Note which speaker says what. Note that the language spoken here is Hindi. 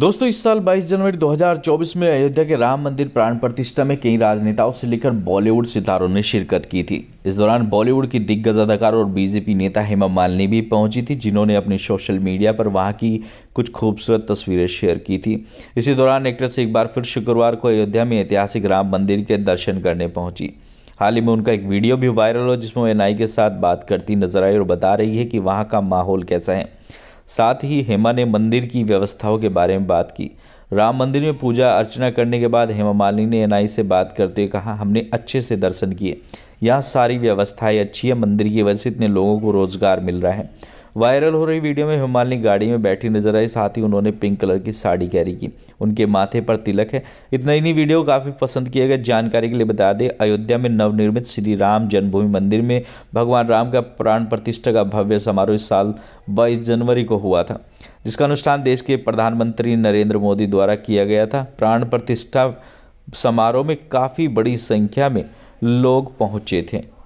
Speaker 1: दोस्तों इस साल 22 जनवरी 2024 में अयोध्या के राम मंदिर प्राण प्रतिष्ठा में कई राजनेताओं से लेकर बॉलीवुड सितारों ने शिरकत की थी इस दौरान बॉलीवुड की दिग्गज अदाकार और बीजेपी नेता हेमा मालिनी भी पहुंची थी जिन्होंने अपने सोशल मीडिया पर वहां की कुछ खूबसूरत तस्वीरें शेयर की थी इसी दौरान एक्ट्रेस एक बार फिर शुक्रवार को अयोध्या में ऐतिहासिक राम मंदिर के दर्शन करने पहुंची हाल ही में उनका एक वीडियो भी वायरल हो जिसमें एनआई के साथ बात करती नजर आई और बता रही है कि वहाँ का माहौल कैसा है साथ ही हेमा ने मंदिर की व्यवस्थाओं के बारे में बात की राम मंदिर में पूजा अर्चना करने के बाद हेमा मालिनी ने एनआई से बात करते हुए कहा हमने अच्छे से दर्शन किए यहाँ सारी व्यवस्थाएं अच्छी है मंदिर की वजह से इतने लोगों को रोज़गार मिल रहा है वायरल हो रही वीडियो में हिमालय गाड़ी में बैठी नजर आई साथ ही उन्होंने पिंक कलर की साड़ी कैरी की उनके माथे पर तिलक है इतना ही नहीं वीडियो काफ़ी पसंद किया गया जानकारी के लिए बता दें अयोध्या में नवनिर्मित श्री राम जन्मभूमि मंदिर में भगवान राम का प्राण प्रतिष्ठा का भव्य समारोह इस साल बाईस जनवरी को हुआ था जिसका अनुष्ठान देश के प्रधानमंत्री नरेंद्र मोदी द्वारा किया गया था प्राण प्रतिष्ठा समारोह में काफ़ी बड़ी संख्या में लोग पहुंचे थे